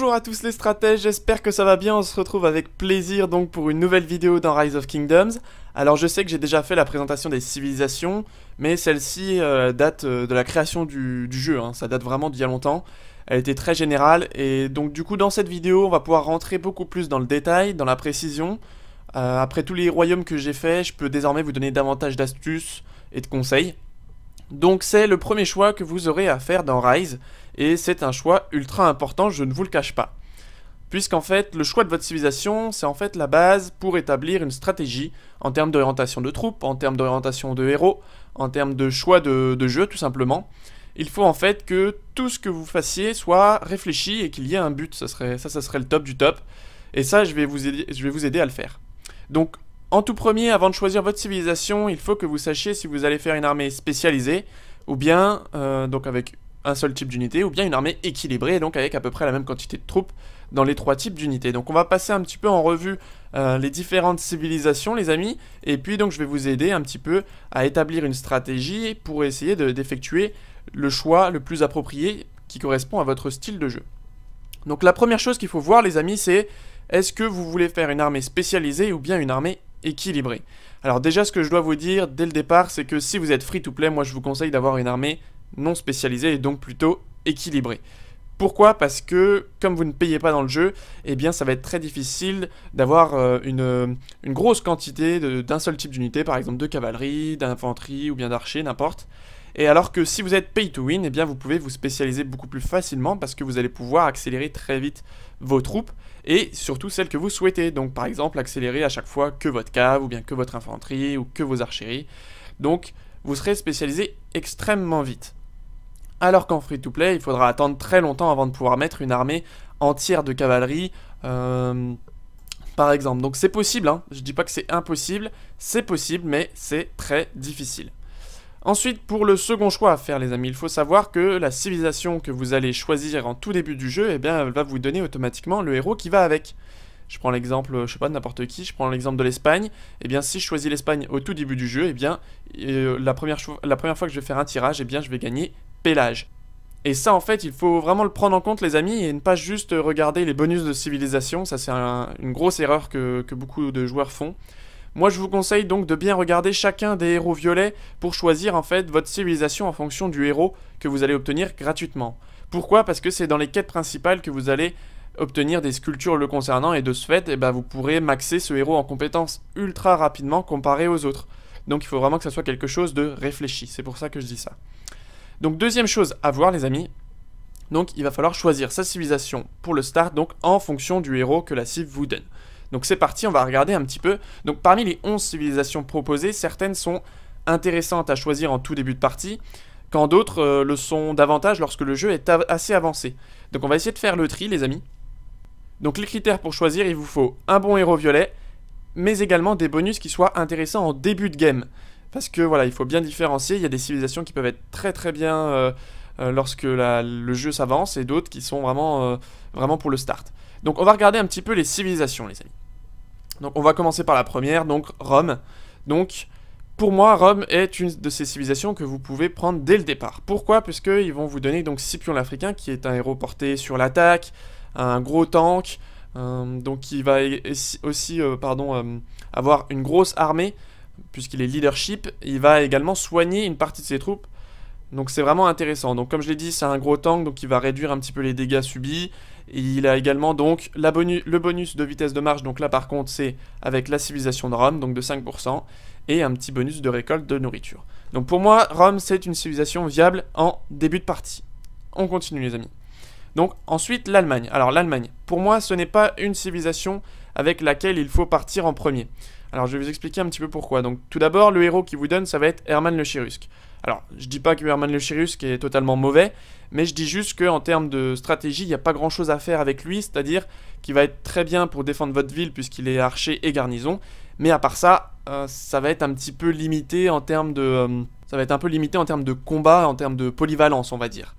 Bonjour à tous les stratèges, j'espère que ça va bien, on se retrouve avec plaisir donc pour une nouvelle vidéo dans Rise of Kingdoms. Alors je sais que j'ai déjà fait la présentation des civilisations, mais celle-ci euh, date euh, de la création du, jeu, hein. ça date vraiment d'il y a longtemps. Elle était très générale, et donc du coup dans cette vidéo on va pouvoir rentrer beaucoup plus dans le détail, dans la précision. Euh, après tous les royaumes que j'ai fait, je peux désormais vous donner davantage d'astuces et de conseils. Donc c'est le premier choix que vous aurez à faire dans Rise et c'est un choix ultra important, je ne vous le cache pas. Puisqu'en fait, le choix de votre civilisation, c'est en fait la base pour établir une stratégie en termes d'orientation de troupes, en termes d'orientation de héros, en termes de choix de, jeu tout simplement il faut en fait que tout ce que vous fassiez soit réfléchi et qu'il y ait un but. Ça, serait, ça, ça serait le top du top. Et ça, je vais, vous aider, je vais vous aider à le faire. Donc, en tout premier, avant de choisir votre civilisation, il faut que vous sachiez si vous allez faire une armée spécialisée ou bien, euh, donc avec un seul type d'unité, ou bien une armée équilibrée, donc avec à peu près la même quantité de troupes dans les trois types d'unités. Donc on va passer un petit peu en revue euh, les différentes civilisations, les amis, et puis donc je vais vous aider un petit peu à établir une stratégie pour essayer d'effectuer le choix le plus approprié qui correspond à votre style de jeu. Donc la première chose qu'il faut voir, les amis, c'est est-ce que vous voulez faire une armée spécialisée ou bien une armée équilibrée Alors déjà, ce que je dois vous dire dès le départ, c'est que si vous êtes free-to-play, moi je vous conseille d'avoir une armée non spécialisé et donc plutôt équilibré. Pourquoi Parce que comme vous ne payez pas dans le jeu, eh bien ça va être très difficile d'avoir euh, une, une, grosse quantité d'un seul type d'unité, par exemple de cavalerie, d'infanterie ou bien d'archer, n'importe. Et alors que si vous êtes pay to win, eh bien vous pouvez vous spécialiser beaucoup plus facilement parce que vous allez pouvoir accélérer très vite vos troupes et surtout celles que vous souhaitez. Donc par exemple accélérer à chaque fois que votre cave ou bien que votre infanterie ou que vos archeries. Donc vous serez spécialisé extrêmement vite alors qu'en free-to-play, il faudra attendre très longtemps avant de pouvoir mettre une armée entière de cavalerie, euh, par exemple. Donc c'est possible, je hein. je dis pas que c'est impossible, c'est possible, mais c'est très difficile. Ensuite, pour le second choix à faire, les amis, il faut savoir que la civilisation que vous allez choisir en tout début du jeu, eh bien, elle va vous donner automatiquement le héros qui va avec. Je prends l'exemple, je sais pas, n'importe qui, je prends l'exemple de l'Espagne. Eh bien, si je choisis l'Espagne au tout début du jeu, eh bien, euh, la, première la première fois que je vais faire un tirage, eh bien, je vais gagner et ça, en fait, il faut vraiment le prendre en compte, les amis, et ne pas juste regarder les bonus de civilisation. Ça, c'est une grosse erreur que, beaucoup de joueurs font. Moi, je vous conseille donc de bien regarder chacun des héros violets pour choisir, en fait, votre civilisation en fonction du héros que vous allez obtenir gratuitement. Pourquoi Parce que c'est dans les quêtes principales que vous allez obtenir des sculptures le concernant, et de ce fait, eh ben, vous pourrez maxer ce héros en compétences ultra rapidement comparé aux autres. Donc il faut vraiment que ça soit quelque chose de réfléchi, c'est pour ça que je dis ça. Donc deuxième chose à voir les amis, donc il va falloir choisir sa civilisation pour le start, donc en fonction du héros que la cible vous donne. Donc c'est parti, on va regarder un petit peu. Donc parmi les 11 civilisations proposées, certaines sont intéressantes à choisir en tout début de partie, quand d'autres euh, le sont davantage lorsque le jeu est assez avancé. Donc on va essayer de faire le tri les amis. Donc les critères pour choisir, il vous faut un bon héros violet, mais également des bonus qui soient intéressants en début de game. Parce que voilà, il faut bien différencier. Il y a des civilisations qui peuvent être très très bien euh, euh, lorsque le jeu s'avance et d'autres qui sont vraiment, euh, vraiment pour le start. Donc on va regarder un petit peu les civilisations, les amis. Donc on va commencer par la première, donc Rome. Donc pour moi, Rome est une de ces civilisations que vous pouvez prendre dès le départ. Pourquoi Puisqu'ils vont vous donner donc Scipion l'Africain, qui est un héros porté sur l'attaque, un gros tank, donc qui va e-, aussi pardon, avoir une grosse armée puisqu'il est leadership, il va également soigner une partie de ses troupes. Donc c'est vraiment intéressant. Donc comme je l'ai dit, c'est un gros tank, donc il va réduire un petit peu les dégâts subis. il a également donc le bonus de vitesse de marche, donc là par contre c'est avec la civilisation de Rome, donc de 5%, et un petit bonus de récolte de nourriture. Donc pour moi, Rome c'est une civilisation viable en début de partie. On continue les amis. Donc ensuite l'Allemagne. Alors l'Allemagne, pour moi ce n'est pas une civilisation avec laquelle il faut partir en premier. Alors je vais vous expliquer un petit peu pourquoi. Donc tout d'abord, le héros qui vous donne, ça va être Herman le Chirusque. Alors, je dis pas que Herman le Chirusque est totalement mauvais, mais je dis juste qu'en termes de stratégie, il n'y a pas grand chose à faire avec lui, c'est-à-dire qu'il va être très bien pour défendre votre ville puisqu'il est archer et garnison, mais à part ça, euh, ça va être un petit peu limité en termes de... Euh, ça va être un peu limité en termes de combat, en termes de polyvalence, on va dire.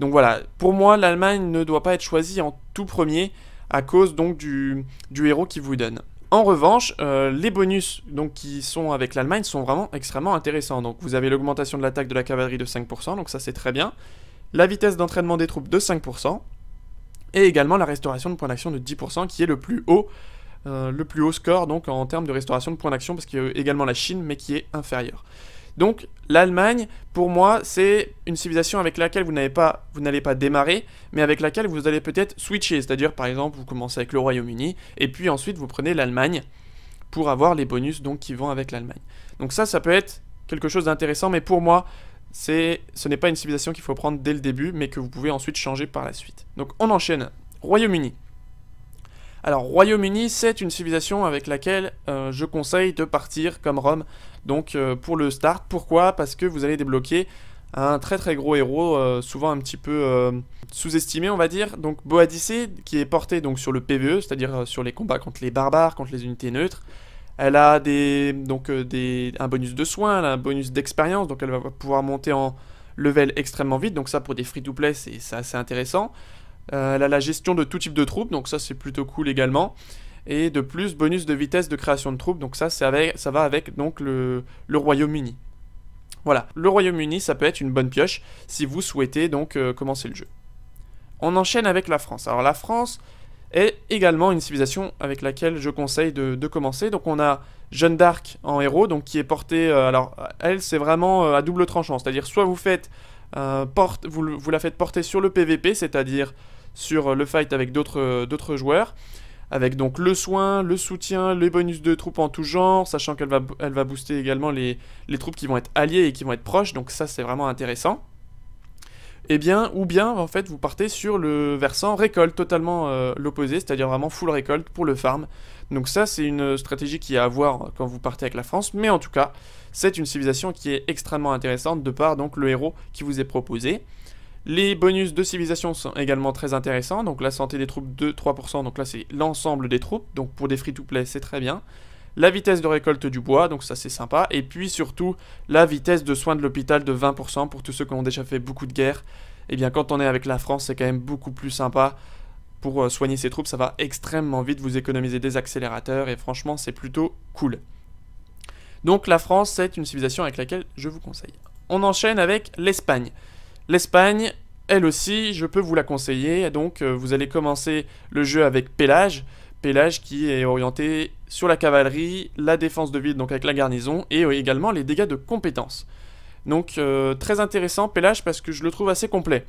Donc voilà, pour moi, l'Allemagne ne doit pas être choisie en tout premier à cause donc du, du héros qui vous donne. En revanche, euh, les bonus donc, qui sont avec l'Allemagne sont vraiment extrêmement intéressants. Donc vous avez l'augmentation de l'attaque de la cavalerie de 5%, donc ça c'est très bien. La vitesse d'entraînement des troupes de 5%. Et également la restauration de points d'action de 10% qui est le plus haut. Euh, le plus haut score donc en termes de restauration de points d'action parce qu'il y a également la Chine mais qui est inférieure. Donc l'Allemagne, pour moi, c'est une civilisation avec laquelle vous n'allez pas, pas, démarrer, mais avec laquelle vous allez peut-être switcher. C'est-à-dire, par exemple, vous commencez avec le Royaume-Uni, et puis ensuite vous prenez l'Allemagne pour avoir les bonus donc, qui vont avec l'Allemagne. Donc ça, ça peut être quelque chose d'intéressant, mais pour moi, ce n'est pas une civilisation qu'il faut prendre dès le début, mais que vous pouvez ensuite changer par la suite. Donc on enchaîne. Royaume-Uni. Alors, Royaume-Uni, c'est une civilisation avec laquelle euh, je conseille de partir comme Rome. Donc, euh, pour le start, pourquoi Parce que vous allez débloquer un très très gros héros, euh, souvent un petit peu sous-estimé, on va dire. Donc, Boadice, qui est portée donc, sur le PvE, c'est-à-dire sur les combats contre les barbares, contre les unités neutres. Elle a donc, des, un bonus de soins, un bonus d'expérience, donc elle va pouvoir monter en level extrêmement vite. Donc, ça, pour des free-to-play, c'est assez intéressant. Euh, elle a la gestion de tout type de troupes, donc ça c'est plutôt cool également. Et de plus, bonus de vitesse de création de troupes, donc ça, ça va avec donc le, Royaume-Uni. Voilà, le Royaume-Uni, ça peut être une bonne pioche si vous souhaitez donc euh, commencer le jeu. On enchaîne avec la France. Alors la France est également une civilisation avec laquelle je conseille de, commencer. Donc on a Jeanne d'Arc en héros, donc qui est portée... Euh, alors elle, c'est vraiment à double tranchant, c'est-à-dire soit vous faites... Porte, vous la faites porter sur le PVP, c'est-à-dire sur le fight avec euh, d'autres joueurs avec donc le soin, le soutien, les bonus de troupes en tout genre, sachant qu'elle va, booster également les, troupes qui vont être alliées et qui vont être proches, donc ça c'est vraiment intéressant. Et eh bien, ou bien en fait vous partez sur le versant récolte, totalement euh, l'opposé, c'est-à-dire vraiment full récolte pour le farm. Donc ça c'est une stratégie qui est à avoir quand vous partez avec la France, mais en tout cas c'est une civilisation qui est extrêmement intéressante de par donc le héros qui vous est proposé. Les bonus de civilisation sont également très intéressants. Donc la santé des troupes de 3 donc là c'est l'ensemble des troupes. Donc pour des free-to-play c'est très bien. La vitesse de récolte du bois, donc ça c'est sympa. Et puis surtout la vitesse de soins de l'hôpital de 20% pour tous ceux qui ont déjà fait beaucoup de guerres. Et eh bien quand on est avec la France c'est quand même beaucoup plus sympa. Pour euh, soigner ses troupes ça va extrêmement vite, vous économisez des accélérateurs et franchement c'est plutôt cool. Donc la France c'est une civilisation avec laquelle je vous conseille. On enchaîne avec l'Espagne. L'Espagne, elle aussi, je peux vous la conseiller. Donc, euh, vous allez commencer le jeu avec Pélage. Pélage qui est orienté sur la cavalerie, la défense de ville, donc avec la garnison, et euh, également les dégâts de compétence. Donc, euh, très intéressant, Pélage, parce que je le trouve assez complet.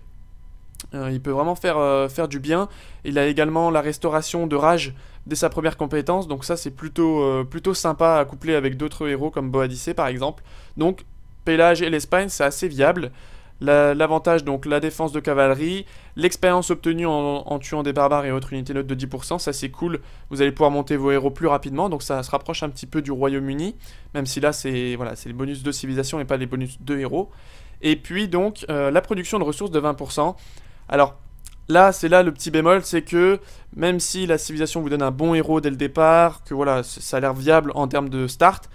il peut vraiment faire, faire, du bien. Il a également la restauration de rage dès sa première compétence, donc ça c'est plutôt, plutôt sympa à coupler avec d'autres héros comme Boadicée par exemple. Donc Pélage et l'Espagne, c'est assez viable. L'avantage, donc la défense de cavalerie, l'expérience obtenue en, tuant des barbares et autres unités neutres de 10%, ça c'est cool, vous allez pouvoir monter vos héros plus rapidement, donc ça se rapproche un petit peu du Royaume-Uni, même si là c'est voilà, les bonus de civilisation et pas les bonus de héros. Et puis donc euh, la production de ressources de 20%. Alors là, c'est là le petit bémol, c'est que même si la civilisation vous donne un bon héros dès le départ, que voilà, ça a l'air viable en termes de start,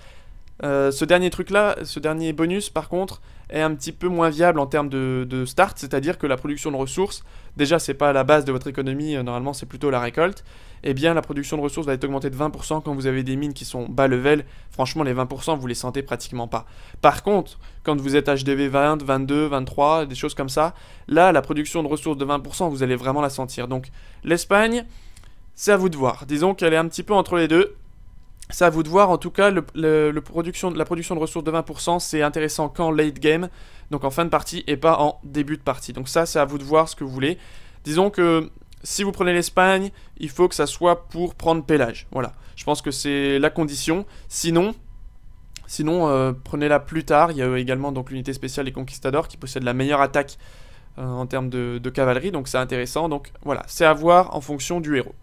euh, ce dernier truc là, ce dernier bonus par contre, est un petit peu moins viable en termes de, start, c'est-à-dire que la production de ressources, déjà c'est pas la base de votre économie, euh, normalement c'est plutôt la récolte, et eh bien la production de ressources va être augmentée de 20% quand vous avez des mines qui sont bas level, franchement les 20% vous les sentez pratiquement pas. Par contre, quand vous êtes HDV 20, 22, 23, des choses comme ça, là la production de ressources de 20% vous allez vraiment la sentir. Donc l'Espagne, c'est à vous de voir, disons qu'elle est un petit peu entre les deux, c'est à vous de voir. En tout cas, la production de ressources de 20%, c'est intéressant qu'en late game, donc en fin de partie, et pas en début de partie. Donc ça, c'est à vous de voir ce que vous voulez. Disons que si vous prenez l'Espagne, il faut que ça soit pour prendre pélage. Voilà, je pense que c'est la condition. Sinon, sinon euh, prenez-la plus tard. Il y a également donc l'unité spéciale des Conquistadors qui possède la meilleure attaque euh, en termes de, de cavalerie, donc c'est intéressant. Donc voilà, c'est à voir en fonction du héros.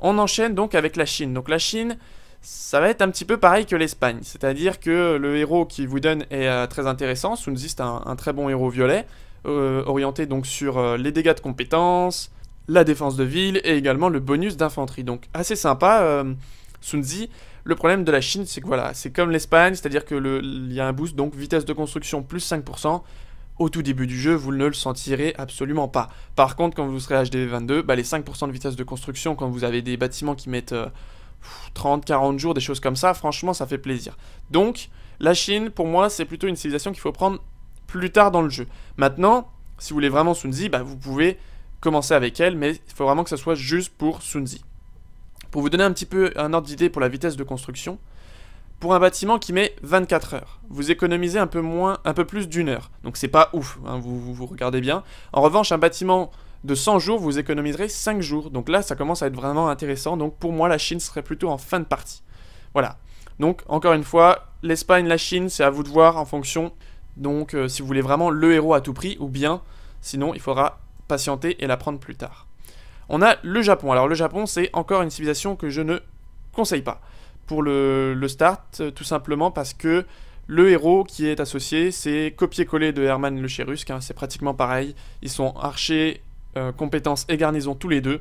On enchaîne donc avec la Chine. Donc la Chine, ça va être un petit peu pareil que l'Espagne. C'est-à-dire que le héros qui vous donne est euh, très intéressant. Sunzi, c'est un, très bon héros violet, euh, orienté donc sur euh, les dégâts de compétences, la défense de ville et également le bonus d'infanterie. Donc assez sympa, Sunzi. Le problème de la Chine, c'est que voilà, c'est comme l'Espagne, c'est-à-dire qu'il y a un boost, donc vitesse de construction plus 5%. Au tout début du jeu, vous ne le sentirez absolument pas. Par contre, quand vous serez HDV 22, bah, les 5% de vitesse de construction, quand vous avez des bâtiments qui mettent... 30, 40 jours, des choses comme ça, franchement, ça fait plaisir. Donc, la Chine, pour moi, c'est plutôt une civilisation qu'il faut prendre plus tard dans le jeu. Maintenant, si vous voulez vraiment Sunzi, bah, vous pouvez commencer avec elle, mais il faut vraiment que ça soit juste pour Sunzi. Pour vous donner un petit peu un ordre d'idée pour la vitesse de construction, pour un bâtiment qui met 24 heures, vous économisez un peu, moins, un peu plus d'une heure. Donc c'est pas ouf, hein, vous, vous regardez bien. En revanche, un bâtiment de 100 jours, vous économiserez 5 jours. Donc là, ça commence à être vraiment intéressant. Donc pour moi, la Chine serait plutôt en fin de partie. Voilà. Donc encore une fois, l'Espagne, la Chine, c'est à vous de voir en fonction. Donc euh, si vous voulez vraiment le héros à tout prix, ou bien sinon il faudra patienter et la prendre plus tard. On a le Japon. Alors le Japon, c'est encore une civilisation que je ne conseille pas pour le, start, euh, tout simplement parce que le héros qui est associé, c'est copier-coller de Herman le hein. c'est pratiquement pareil. Ils sont archers, euh, compétences et garnison tous les deux.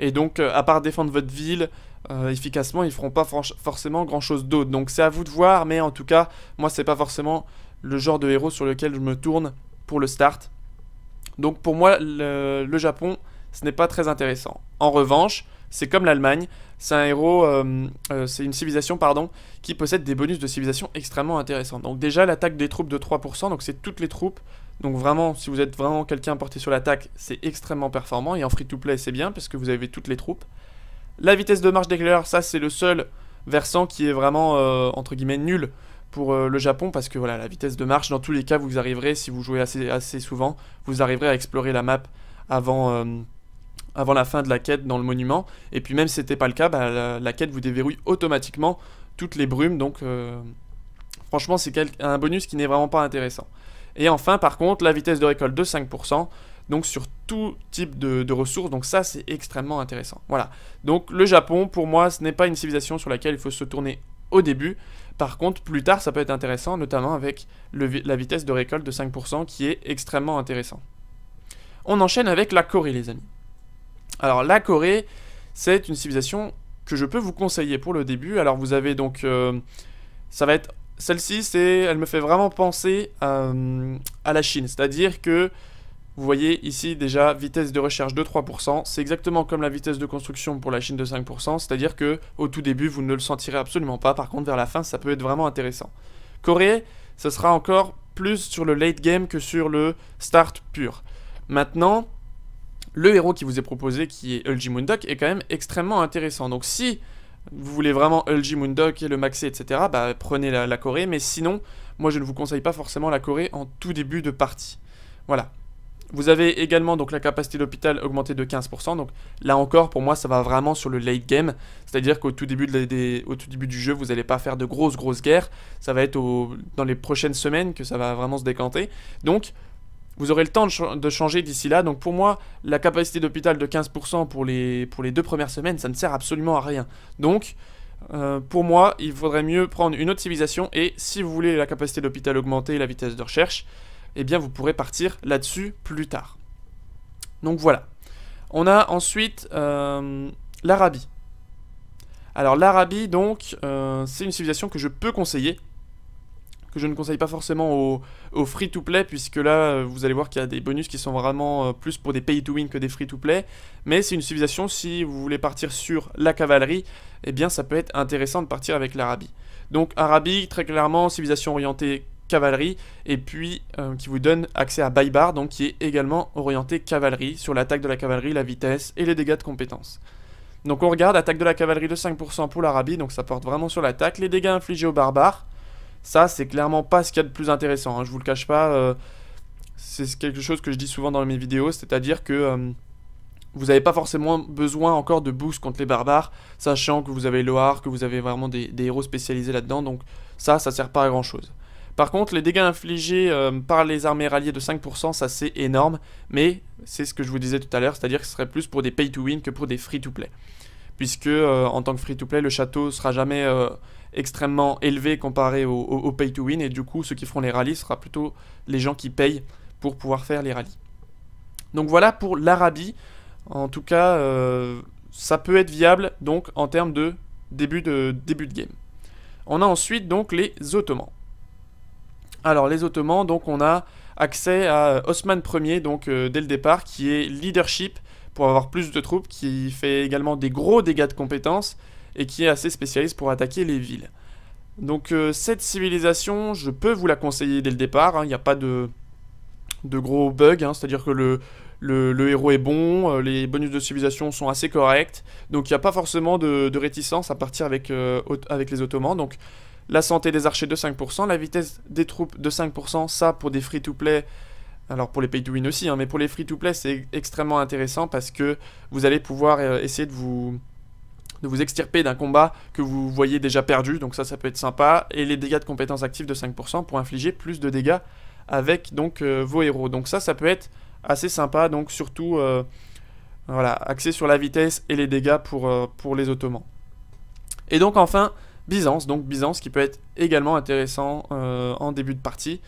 Et donc, euh, à part défendre votre ville euh, efficacement, ils feront pas forcément grand chose d'autre. Donc, c'est à vous de voir, mais en tout cas, moi, c'est pas forcément le genre de héros sur lequel je me tourne pour le start. Donc, pour moi, le, Japon, ce n'est pas très intéressant. En revanche, c'est comme l'Allemagne, c'est un héros, c'est une civilisation, pardon, qui possède des bonus de civilisation extrêmement intéressants. Donc déjà, l'attaque des troupes de 3%, donc c'est toutes les troupes donc vraiment, si vous êtes vraiment quelqu'un porté sur l'attaque, c'est extrêmement performant. Et en free-to-play, c'est bien parce que vous avez toutes les troupes. La vitesse de marche d'éclaireur, ça c'est le seul versant qui est vraiment, euh, entre guillemets, nul pour euh, le Japon. Parce que voilà, la vitesse de marche, dans tous les cas, vous arriverez, si vous jouez assez, souvent, vous arriverez à explorer la map euh, avant... la fin de la quête dans le monument, et puis même si c'était pas le cas, bah, la, quête vous déverrouille automatiquement toutes les brumes, donc franchement c'est un bonus qui n'est vraiment pas intéressant. Et enfin, par contre, la vitesse de récolte de 5%, donc sur tout type de, ressources. Donc ça, c'est extrêmement intéressant. Voilà. Donc le Japon, pour moi, ce n'est pas une civilisation sur laquelle il faut se tourner au début. Par contre, plus tard, ça peut être intéressant, notamment avec la vitesse de récolte de 5% qui est extrêmement intéressant. On enchaîne avec la Corée, les amis. Alors la Corée, c'est une civilisation que je peux vous conseiller pour le début. Alors vous avez donc... Euh, ça va être celle-ci, elle me fait vraiment penser euh, à, la Chine. C'est-à-dire que, vous voyez ici déjà, vitesse de recherche de 3%. C'est exactement comme la vitesse de construction pour la Chine de 5%. C'est-à-dire que au tout début, vous ne le sentirez absolument pas. Par contre, vers la fin, ça peut être vraiment intéressant. Corée, ce sera encore plus sur le late game que sur le start pur. Maintenant, le héros qui vous est proposé, qui est Ulji Mundok est quand même extrêmement intéressant. Donc si vous voulez vraiment Ulji Moondog et le maxer, etc., bah, prenez la, Corée. Mais sinon, moi, je ne vous conseille pas forcément la Corée en tout début de partie. Voilà. Vous avez également donc la capacité d'hôpital augmentée de 15%. Donc là encore, pour moi, ça va vraiment sur le late game. C'est-à-dire qu'au tout, début du jeu, vous n'allez pas faire de grosses, grosses guerres. Ça va être dans les prochaines semaines que ça va vraiment se décanter. Donc, vous aurez le temps de, changer d'ici là. Donc pour moi, la capacité d'hôpital de 15% pour les, pour les deux premières semaines, ça ne sert absolument à rien. Donc euh, pour moi, il faudrait mieux prendre une autre civilisation et si vous voulez la capacité d'hôpital augmenter et la vitesse de recherche, eh bien vous pourrez partir là-dessus plus tard. Donc voilà. On a ensuite euh, l'Arabie. Alors l'Arabie, donc, euh, c'est une civilisation que je peux conseiller que je ne conseille pas forcément au free-to-play, puisque là, euh, vous allez voir qu'il y a des bonus qui sont vraiment euh, plus pour des pay-to-win que des free-to-play. Mais c'est une civilisation, si vous voulez partir sur la cavalerie, eh bien ça peut être intéressant de partir avec l'Arabie. Donc Arabie, très clairement, civilisation orientée cavalerie, et puis euh, qui vous donne accès à Baibar, donc qui est également orienté cavalerie, sur l'attaque de la cavalerie, la vitesse et les dégâts de compétences Donc on regarde, attaque de la cavalerie de 5% pour l'Arabie, donc ça porte vraiment sur l'attaque, les dégâts infligés aux barbares, ça, c'est clairement pas ce qu'il y a de plus intéressant. Hein, je vous le cache pas. Euh, c'est quelque chose que je dis souvent dans mes vidéos, c'est-à-dire que euh, vous n'avez pas forcément besoin encore de boost contre les barbares, sachant que vous avez Loar, que vous avez vraiment des, héros spécialisés là-dedans, donc ça, ça sert pas à grand-chose. Par contre, les dégâts infligés euh, par les armées ralliées de 5%, ça c'est énorme, mais c'est ce que je vous disais tout à l'heure, c'est-à-dire que ce serait plus pour des pay-to-win que pour des free-to-play. Puisque en tant que free-to-play, le château sera jamais extrêmement élevé comparé au, pay to win, et du coup, ceux qui feront les rallyes sera plutôt les gens qui payent pour pouvoir faire les rallyes. Donc voilà pour l'Arabie. En tout cas, euh, ça peut être viable donc en termes de début de, début de game. On a ensuite donc les Ottomans. Alors les Ottomans, donc on a accès à Osman Ier, donc euh, dès le départ, qui est leadership pour avoir plus de troupes, qui fait également des gros dégâts de compétences, et qui est assez spécialiste pour attaquer les villes. Donc euh, cette civilisation, je peux vous la conseiller dès le départ, hein. il n'y a pas de, de gros bugs, hein. c'est-à-dire que le, le, héros est bon, euh, les bonus de civilisation sont assez corrects, donc il n'y a pas forcément de, réticence à partir avec, euh, avec les Ottomans, donc la santé des archers de 5%, la vitesse des troupes de 5%, ça pour des free-to-play, alors pour les pay to win aussi, hein, mais pour les free-to-play c'est extrêmement intéressant parce que vous allez pouvoir essayer de vous de vous extirper d'un combat que vous voyez déjà perdu, donc ça, ça peut être sympa, et les dégâts de compétences actives de 5% pour infliger plus de dégâts avec donc euh, vos héros. Donc ça, ça peut être assez sympa, donc surtout euh, voilà, axé sur la vitesse et les dégâts pour, euh, pour les Ottomans. Et donc enfin, Byzance, donc Byzance qui peut être également intéressant en début de partie,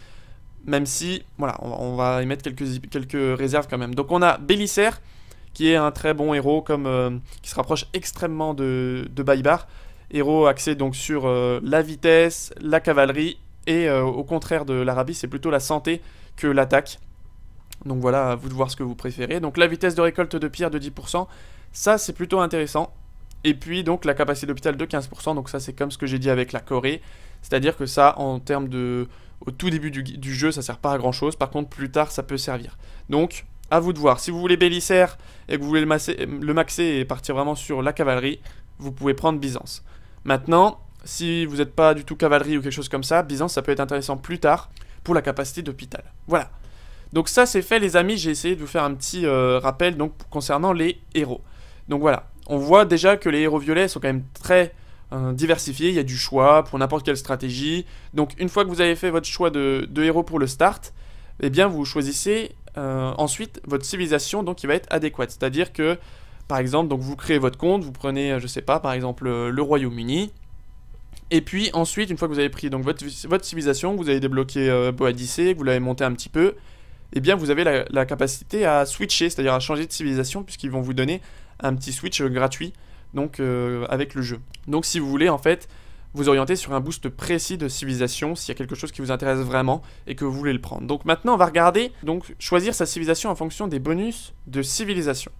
même si, voilà, on va, y mettre quelques, quelques réserves quand même. Donc on a Bélissère, qui est un très bon héros comme, euh, qui se rapproche extrêmement de, de Baybar. Héros axé donc sur euh, la vitesse, la cavalerie, et euh, au contraire de l'Arabie, c'est plutôt la santé que l'attaque. Donc voilà, à vous de voir ce que vous préférez. Donc la vitesse de récolte de pierre de 10%, ça c'est plutôt intéressant. Et puis donc la capacité d'hôpital de 15%, donc ça c'est comme ce que j'ai dit avec la Corée. C'est-à-dire que ça, en termes de... Au tout début du, du, jeu, ça sert pas à grand chose, par contre plus tard ça peut servir. Donc à vous de voir. Si vous voulez bélissaire et que vous voulez le, maxer et partir vraiment sur la cavalerie, vous pouvez prendre Byzance. Maintenant, si vous n'êtes pas du tout cavalerie ou quelque chose comme ça, Byzance, ça peut être intéressant plus tard pour la capacité d'hôpital. Voilà. Donc ça, c'est fait, les amis. J'ai essayé de vous faire un petit euh, rappel donc, concernant les héros. Donc voilà. On voit déjà que les héros violets sont quand même très euh, diversifiés. Il y a du choix pour n'importe quelle stratégie. Donc une fois que vous avez fait votre choix de, de héros pour le start, eh bien vous choisissez euh, ensuite votre civilisation donc il va être adéquate. C'est-à-dire que par exemple donc vous créez votre compte, vous prenez euh, je sais pas par exemple euh, le Royaume-Uni et puis ensuite une fois que vous avez pris donc votre, civilisation, vous avez débloqué Boadice vous l'avez monté un petit peu, Et eh bien vous avez la, capacité à switcher, c'est-à-dire à changer de civilisation puisqu'ils vont vous donner un petit switch gratuit donc avec le jeu. Donc si vous voulez en fait vous orienter sur un boost précis de civilisation s'il y a quelque chose qui vous intéresse vraiment et que vous voulez le prendre. Donc maintenant, on va regarder, donc choisir sa civilisation en fonction des bonus de civilisation.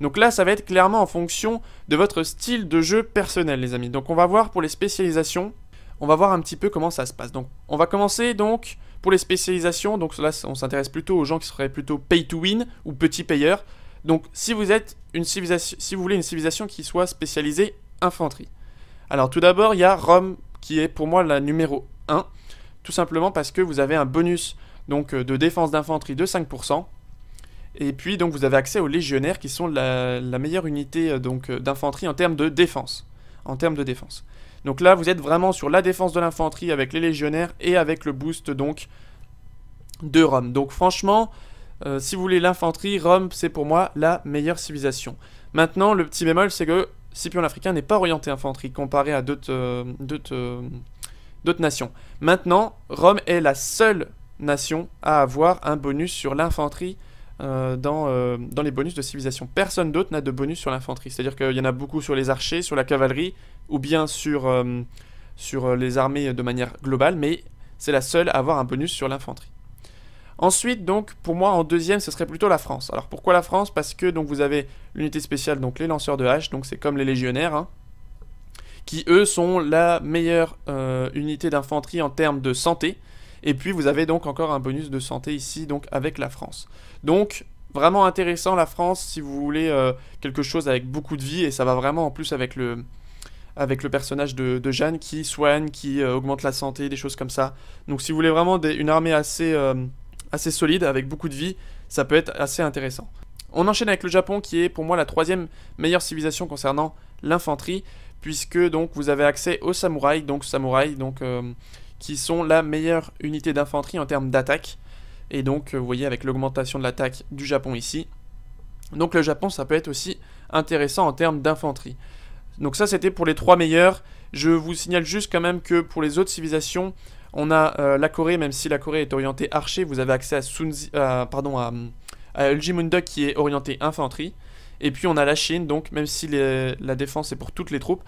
Donc là, ça va être clairement en fonction de votre style de jeu personnel, les amis. Donc on va voir pour les spécialisations, on va voir un petit peu comment ça se passe. Donc on va commencer donc pour les spécialisations, donc là on s'intéresse plutôt aux gens qui seraient plutôt pay to win ou petits payeurs. Donc si vous êtes une civilisation, si vous voulez une civilisation qui soit spécialisée infanterie. Alors tout d'abord, il y a Rome qui est pour moi la numéro 1, tout simplement parce que vous avez un bonus donc, euh, de défense d'infanterie de 5%. Et puis donc vous avez accès aux légionnaires qui sont la, meilleure unité euh, donc euh, d'infanterie en termes de défense. En de défense. Donc là vous êtes vraiment sur la défense de l'infanterie avec les légionnaires et avec le boost donc de Rome. Donc franchement, si vous voulez l'infanterie, Rome c'est pour moi la meilleure civilisation. Maintenant le petit bémol c'est que Scipion l'Africain n'est pas orienté infanterie comparé à euh, euh, d'autres nations. Maintenant, Rome est la seule nation à avoir un bonus sur l'infanterie euh, dans, les bonus de civilisation. Personne d'autre n'a de bonus sur l'infanterie. C'est-à-dire qu'il y en a beaucoup sur les archers, sur la cavalerie, ou bien sur les armées de manière globale, mais c'est la seule à avoir un bonus sur l'infanterie. Ensuite, donc, pour moi, en deuxième, ce serait plutôt la France. Alors, pourquoi la France Parce que donc vous avez l'unité spéciale, donc les lanceurs de hache, donc c'est comme les légionnaires, hein, qui eux sont la meilleure euh, unité d'infanterie en termes de santé. Et puis vous avez donc encore un bonus de santé ici, donc avec la France. Donc, vraiment intéressant la France si vous voulez euh, quelque chose avec beaucoup de vie, et ça va vraiment en plus avec le, avec le personnage de, Jeanne qui soigne, qui euh, augmente la santé, des choses comme ça. Donc si vous voulez vraiment une armée assez, assez solide, avec beaucoup de vie, ça peut être assez intéressant. On enchaîne avec le Japon qui est pour moi la troisième meilleure civilisation concernant l'infanterie, puisque donc vous avez accès aux samouraïs, donc samouraïs, donc euh, qui sont la meilleure unité d'infanterie en termes d'attaque. Et donc euh, vous voyez avec l'augmentation de l'attaque du Japon ici. Donc le Japon ça peut être aussi intéressant en termes d'infanterie. Donc ça c'était pour les trois meilleurs. Je vous signale juste quand même que pour les autres civilisations, on a euh, la Corée, même si la Corée est orientée archer, vous avez accès à, Sunzi, euh, pardon, à, qui est orienté infanterie. Et puis on a la Chine, donc même si la défense est pour toutes les troupes,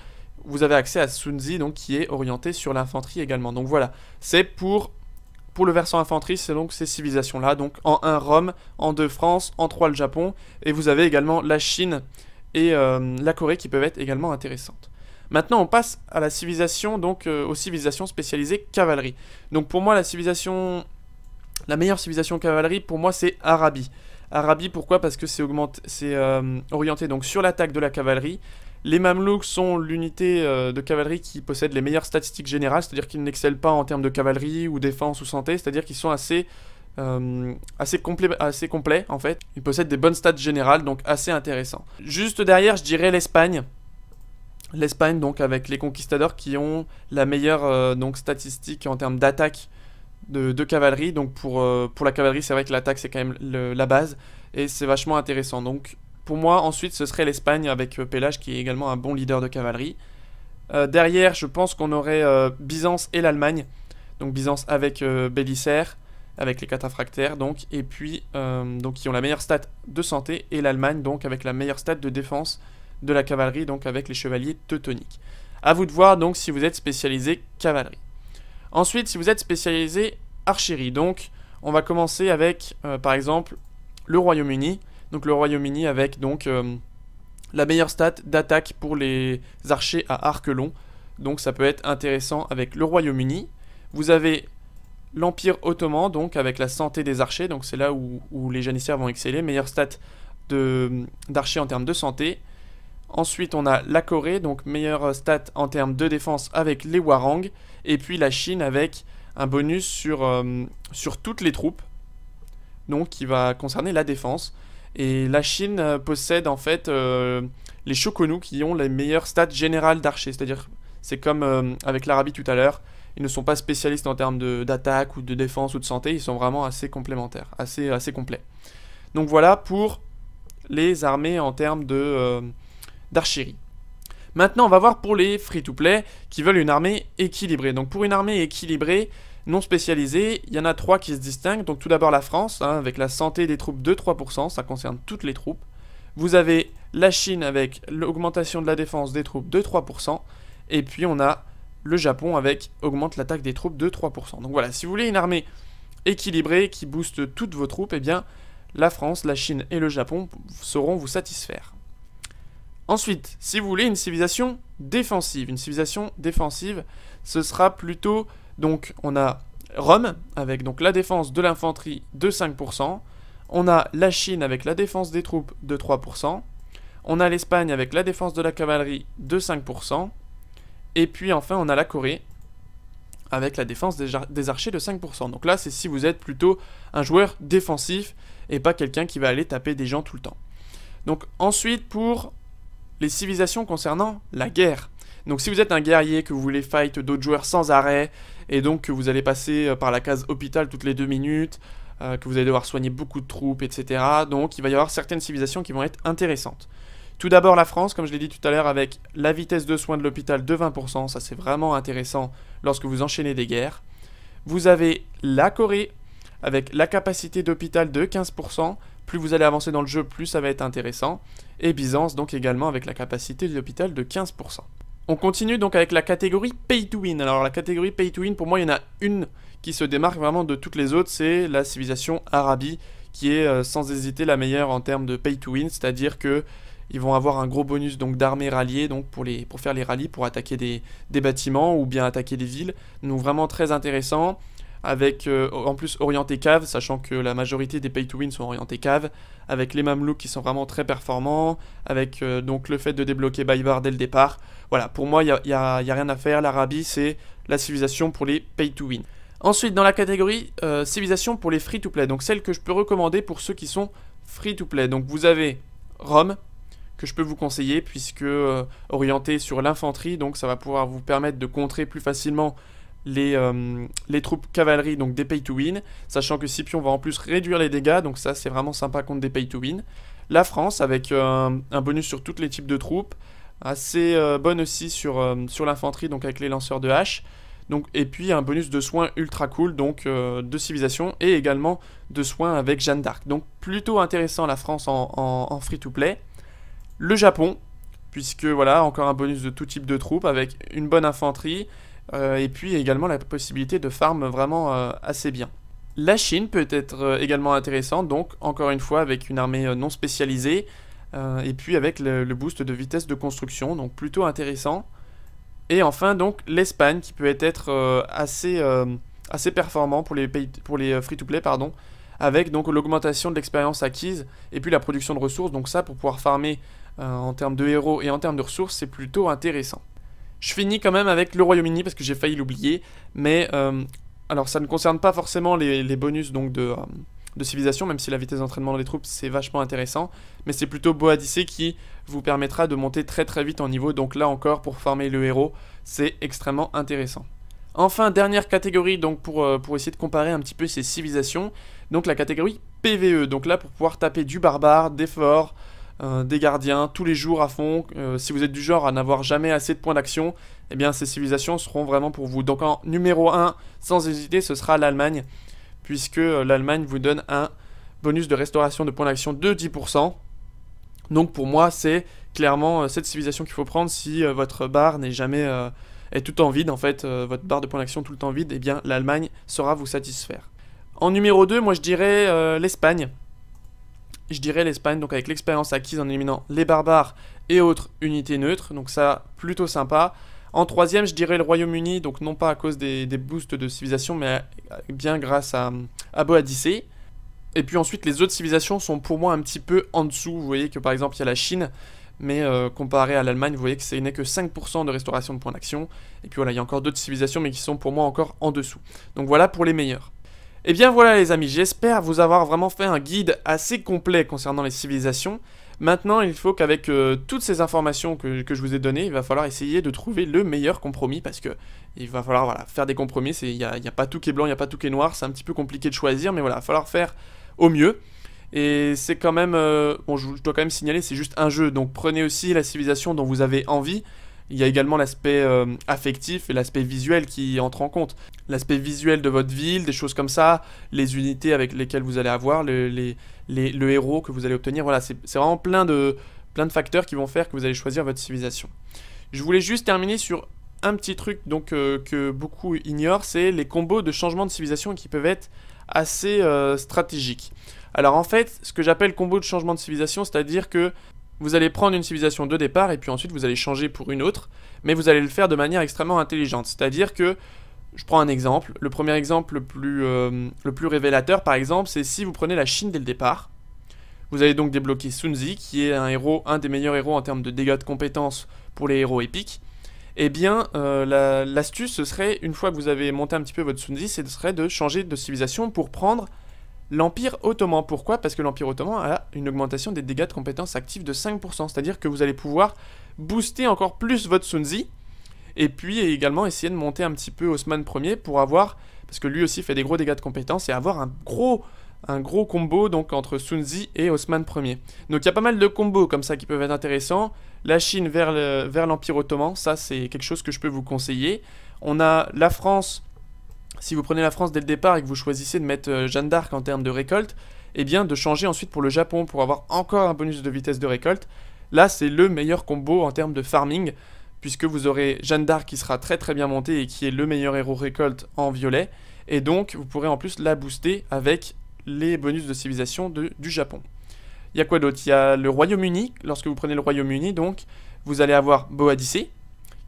vous avez accès à Sunzi, donc qui est orienté sur l'infanterie également. Donc voilà, c'est pour, pour le versant infanterie, c'est donc ces civilisations-là. Donc en 1 Rome, en 2 France, en 3 le Japon, et vous avez également la Chine et euh, la Corée qui peuvent être également intéressantes. Maintenant, on passe à la civilisation, donc euh, aux civilisations spécialisées cavalerie. Donc pour moi, la civilisation, la meilleure civilisation cavalerie, pour moi, c'est Arabie. Arabie, pourquoi Parce que c'est euh, orienté donc sur l'attaque de la cavalerie. Les Mamelouks sont l'unité euh, de cavalerie qui possède les meilleures statistiques générales, c'est-à-dire qu'ils n'excellent pas en termes de cavalerie ou défense ou santé, c'est-à-dire qu'ils sont assez complets assez, complet, assez en fait. Ils possèdent des bonnes stats générales, donc assez intéressant. Juste derrière, je dirais l'Espagne l'Espagne donc avec les conquistadors qui ont la meilleure euh, donc statistique en termes d'attaque de, cavalerie. Donc pour, euh, pour la cavalerie, c'est vrai que l'attaque c'est quand même la base et c'est vachement intéressant. Donc pour moi, ensuite ce serait l'Espagne avec euh, Pelage qui est également un bon leader de cavalerie. derrière, je pense qu'on aurait Byzance et l'Allemagne. Donc Byzance avec Bélicer, avec les cataphractaires donc et puis donc qui ont la meilleure stat de santé et l'Allemagne donc avec la meilleure stat de défense de la cavalerie, donc avec les chevaliers teutoniques. A vous de voir donc si vous êtes spécialisé cavalerie. Ensuite, si vous êtes spécialisé archerie, donc on va commencer avec euh, par exemple le Royaume-Uni. Donc le Royaume-Uni avec donc euh, la meilleure stat d'attaque pour les archers à arc long. Donc ça peut être intéressant avec le Royaume-Uni. Vous avez l'Empire ottoman, donc avec la santé des archers, donc c'est là où, où, les janissaires vont exceller. Meilleure stat d'archers en termes de santé. Ensuite, on a la Corée, donc meilleure stat en termes de défense avec les Warang. Et puis la Chine avec un bonus sur, euh, sur toutes les troupes, donc qui va concerner la défense. Et la Chine euh, possède en fait euh, les Shokonu qui ont les meilleures stats générales d'archers. C'est-à-dire, c'est comme avec l'Arabie tout à l'heure, ils ne sont pas spécialistes en termes d'attaque ou de défense ou de santé, ils sont vraiment assez complémentaires, assez, assez complets. Donc voilà pour les armées en termes de, d'archerie. Maintenant, on va voir pour les free-to-play qui veulent une armée équilibrée. Donc pour une armée équilibrée, non spécialisée, il y en a trois qui se distinguent. Donc tout d'abord la France, hein, avec la santé des troupes de 3%, ça concerne toutes les troupes. Vous avez la Chine avec l'augmentation de la défense des troupes de 3%. Et puis on a le Japon avec augmente l'attaque des troupes de 3%. Donc voilà, si vous voulez une armée équilibrée qui booste toutes vos troupes, eh bien la France, la Chine et le Japon sauront vous satisfaire. Ensuite, si vous voulez une civilisation défensive, une civilisation défensive, ce sera plutôt donc on a Rome avec donc la défense de l'infanterie de 5%, on a la Chine avec la défense des troupes de 3%, on a l'Espagne avec la défense de la cavalerie de 5%, et puis enfin on a la Corée avec la défense des archers de 5%. Donc là c'est si vous êtes plutôt un joueur défensif et pas quelqu'un qui va aller taper des gens tout le temps. Donc ensuite pour les civilisations concernant la guerre. Donc si vous êtes un guerrier, que vous voulez fight d'autres joueurs sans arrêt, et donc que vous allez passer euh, par la case hôpital toutes les deux minutes, euh, que vous allez devoir soigner beaucoup de troupes, etc. Donc il va y avoir certaines civilisations qui vont être intéressantes. Tout d'abord la France, comme je l'ai dit tout à l'heure, avec la vitesse de soins de l'hôpital de 20%, ça c'est vraiment intéressant lorsque vous enchaînez des guerres. Vous avez la Corée, avec la capacité d'hôpital de 15%, plus vous allez avancer dans le jeu, plus ça va être intéressant et Byzance donc également avec la capacité de l'hôpital de 15%. On continue donc avec la catégorie Pay to Win. Alors la catégorie Pay to Win, pour moi, il y en a une qui se démarque vraiment de toutes les autres, c'est la civilisation Arabie, qui est euh, sans hésiter la meilleure en termes de Pay to Win, c'est-à-dire qu'ils vont avoir un gros bonus donc d'armée ralliée donc pour, les, pour faire les rallies, pour attaquer des, des bâtiments ou bien attaquer des villes. Donc vraiment très intéressant avec euh, en plus orienté cave, sachant que la majorité des pay to win sont orientés cave, avec les Mamelouks qui sont vraiment très performants, avec euh, donc le fait de débloquer Baybar dès le départ. Voilà, pour moi, il n'y a, a, rien à faire, l'Arabie, c'est la civilisation pour les pay to win. Ensuite, dans la catégorie euh, civilisation pour les free to play, donc celle que je peux recommander pour ceux qui sont free to play. Donc vous avez Rome, que je peux vous conseiller, puisque orienté sur l'infanterie, donc ça va pouvoir vous permettre de contrer plus facilement les, euh, les troupes cavalerie, donc des pay to win, sachant que Scipion va en plus réduire les dégâts, donc ça c'est vraiment sympa contre des pay to win. La France avec euh, un bonus sur tous les types de troupes, assez euh, bonne aussi sur, sur l'infanterie, donc avec les lanceurs de hache. Donc, et puis un bonus de soins ultra cool, donc de civilisation, et également de soins avec Jeanne d'Arc. Donc plutôt intéressant la France en, en, en free-to-play. Le Japon, puisque voilà, encore un bonus de tout type de troupes, avec une bonne infanterie, euh, et puis également la possibilité de farm vraiment euh, assez bien. La Chine peut être euh, également intéressante, donc encore une fois avec une armée non spécialisée, et puis avec le, boost de vitesse de construction, donc plutôt intéressant. Et enfin donc l'Espagne qui peut être assez, assez performant pour les, free-to-play, pardon, avec donc l'augmentation de l'expérience acquise et puis la production de ressources. Donc ça, pour pouvoir farmer en termes de héros et en termes de ressources, c'est plutôt intéressant. Je finis quand même avec le Royaume-Uni parce que j'ai failli l'oublier. Mais euh, alors ça ne concerne pas forcément les, bonus donc euh, de, civilisation, même si la vitesse d'entraînement des troupes c'est vachement intéressant. Mais c'est plutôt Boadice qui vous permettra de monter très très vite en niveau. Donc là encore pour former le héros, c'est extrêmement intéressant. Enfin, dernière catégorie donc pour, euh, pour essayer de comparer un petit peu ces civilisations, donc la catégorie PVE. Donc là pour pouvoir taper du barbare, des forts, euh, des gardiens tous les jours à fond. Euh, si vous êtes du genre à n'avoir jamais assez de points d'action, eh bien ces civilisations seront vraiment pour vous. Donc en numéro 1, sans hésiter, ce sera l'Allemagne, puisque euh, l'Allemagne vous donne un bonus de restauration de points d'action de 10%. Donc pour moi, c'est clairement cette civilisation qu'il faut prendre si votre barre n'est jamais est tout le temps vide, en fait, votre barre de points d'action tout le temps vide, eh bien l'Allemagne saura vous satisfaire. En numéro 2, moi je dirais l'Espagne je dirais l'Espagne, donc avec l'expérience acquise en éliminant les barbares et autres unités neutres, donc ça, plutôt sympa. En troisième, je dirais le Royaume-Uni, donc non pas à cause des, boosts de civilisation, mais bien grâce à, à Et puis ensuite, les autres civilisations sont pour moi un petit peu en dessous. Vous voyez que par exemple, il y a la Chine, mais euh, comparé à l'Allemagne, vous voyez que c'est n'est que 5% de restauration de points d'action. Et puis voilà, il y a encore d'autres civilisations, mais qui sont pour moi encore en dessous. Donc voilà pour les meilleurs. Et eh bien voilà les amis, j'espère vous avoir vraiment fait un guide assez complet concernant les civilisations. Maintenant, il faut qu'avec euh, toutes ces informations que, je vous ai données, il va falloir essayer de trouver le meilleur compromis parce que il va falloir faire des compromis. Il n'y a, pas tout qui est blanc, il n'y a pas tout qui est noir. C'est un petit peu compliqué de choisir, mais voilà, il va falloir faire au mieux. Et c'est quand même. Euh, bon, je, dois quand même signaler, c'est juste un jeu. Donc prenez aussi la civilisation dont vous avez envie il y a également l'aspect euh, affectif et l'aspect visuel qui entre en compte. L'aspect visuel de votre ville, des choses comme ça, les unités avec lesquelles vous allez avoir, le, héros que vous allez obtenir, voilà, c'est vraiment plein de, plein de facteurs qui vont faire que vous allez choisir votre civilisation. Je voulais juste terminer sur un petit truc donc, euh, que beaucoup ignorent, c'est les combos de changement de civilisation qui peuvent être assez euh, stratégiques. Alors en fait, ce que j'appelle combo de changement de civilisation, c'est-à-dire que vous allez prendre une civilisation de départ et puis ensuite vous allez changer pour une autre, mais vous allez le faire de manière extrêmement intelligente. C'est-à-dire que, je prends un exemple, le premier exemple euh, le plus, révélateur par exemple, c'est si vous prenez la Chine dès le départ, vous allez donc débloquer Sunzi, qui est un héros, un des meilleurs héros en termes de dégâts de compétences pour les héros épiques. Eh bien, euh, l'astuce, ce serait, une fois que vous avez monté un petit peu votre Sunzi, ce serait de changer de civilisation pour prendre L'Empire ottoman, pourquoi Parce que l'Empire ottoman a une augmentation des dégâts de compétences actives de 5%, c'est-à-dire que vous allez pouvoir booster encore plus votre Sunzi, et puis également essayer de monter un petit peu Osman Ier pour avoir, parce que lui aussi fait des gros dégâts de compétences, et avoir un gros, un gros combo donc entre Sunzi et Osman Ier. Donc il y a pas mal de combos comme ça qui peuvent être intéressants. La Chine vers l'Empire ottoman, ça c'est quelque chose que je peux vous conseiller. On a la France si vous prenez la France dès le départ et que vous choisissez de mettre euh, Jeanne d'Arc en termes de récolte, eh bien de changer ensuite pour le Japon pour avoir encore un bonus de vitesse de récolte. Là, c'est le meilleur combo en termes de farming, puisque vous aurez Jeanne d'Arc qui sera très très bien montée et qui est le meilleur héros récolte en violet, et donc vous pourrez en plus la booster avec les bonus de civilisation du Japon. Il y a quoi d'autre Il y a le Royaume-Uni, lorsque vous prenez le Royaume-Uni donc, vous allez avoir Boadice,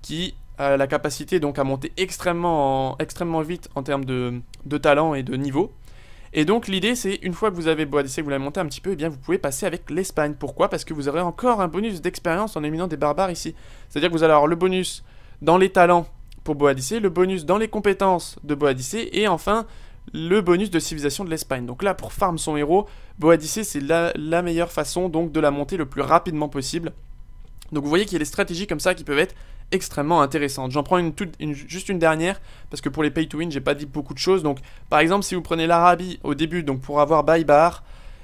qui la capacité donc à monter extrêmement, extrêmement vite en termes de, de, talent et de niveau. Et donc l'idée c'est une fois que vous avez et bah, que vous l'avez monté un petit peu, et eh bien vous pouvez passer avec l'Espagne. Pourquoi Parce que vous aurez encore un bonus d'expérience en éminant des barbares ici. C'est-à-dire que vous allez avoir le bonus dans les talents pour Boadice. le bonus dans les compétences de Boadice. et enfin le bonus de civilisation de l'Espagne. Donc là, pour farm son héros, Boadice c'est la, la, meilleure façon donc de la monter le plus rapidement possible. Donc vous voyez qu'il y a des stratégies comme ça qui peuvent être extrêmement intéressante. J'en prends une, toute, juste une dernière, parce que pour les pay to win, j'ai pas dit beaucoup de choses. Donc, par exemple, si vous prenez l'Arabie au début, donc pour avoir buy bar,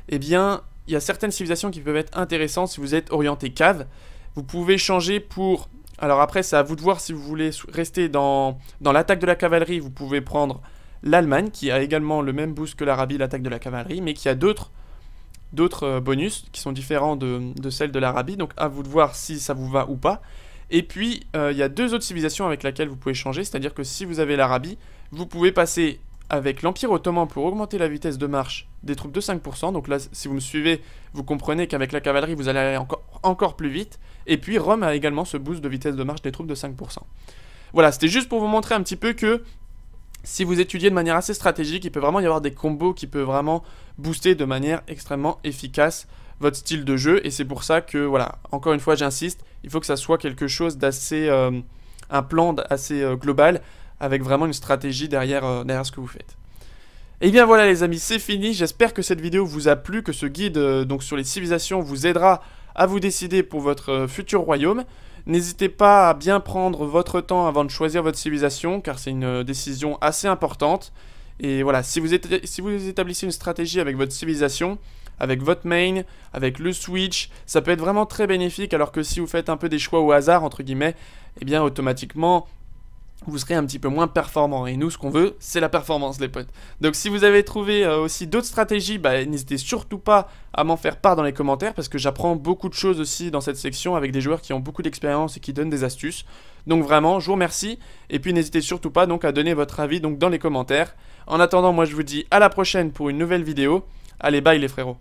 eh bien, il y a certaines civilisations qui peuvent être intéressantes si vous êtes orienté cave. Vous pouvez changer pour. Alors après, c'est à vous de voir si vous voulez rester dans, dans l'attaque de la cavalerie. Vous pouvez prendre l'Allemagne, qui a également le même boost que l'Arabie, l'attaque de la cavalerie, mais qui a d'autres d'autres euh, bonus qui sont différents de, de celles de l'Arabie. Donc à vous de voir si ça vous va ou pas. Et puis, euh, il y a deux autres civilisations avec lesquelles vous pouvez changer, c'est-à-dire que si vous avez l'Arabie, vous pouvez passer avec l'Empire ottoman pour augmenter la vitesse de marche des troupes de 5%. Donc là, si vous me suivez, vous comprenez qu'avec la cavalerie, vous allez aller encore, encore plus vite. Et puis, Rome a également ce boost de vitesse de marche des troupes de 5%. Voilà, c'était juste pour vous montrer un petit peu que si vous étudiez de manière assez stratégique, il peut vraiment y avoir des combos qui peuvent vraiment booster de manière extrêmement efficace votre style de jeu. Et c'est pour ça que, voilà, encore une fois, j'insiste, il faut que ça soit quelque chose d'assez. Euh, un plan assez euh, global, avec vraiment une stratégie derrière, euh, derrière ce que vous faites. Et eh bien voilà les amis, c'est fini, j'espère que cette vidéo vous a plu, que ce guide donc sur les civilisations vous aidera à vous décider pour votre futur royaume. N'hésitez pas à bien prendre votre temps avant de choisir votre civilisation, car c'est une décision assez importante. Et voilà, si vous, si vous établissez une stratégie avec votre civilisation, avec votre main, avec le switch. Ça peut être vraiment très bénéfique alors que si vous faites un peu des choix au hasard, entre guillemets, eh bien automatiquement, vous serez un petit peu moins performant. Et nous, ce qu'on veut, c'est la performance, les potes. Donc si vous avez trouvé euh, aussi d'autres stratégies, bah, n'hésitez surtout pas à m'en faire part dans les commentaires, parce que j'apprends beaucoup de choses aussi dans cette section avec des joueurs qui ont beaucoup d'expérience et qui donnent des astuces. Donc vraiment, je vous remercie. Et puis n'hésitez surtout pas donc à donner votre avis donc, dans les commentaires. En attendant, moi je vous dis à la prochaine pour une nouvelle vidéo. Allez, bye les frérots.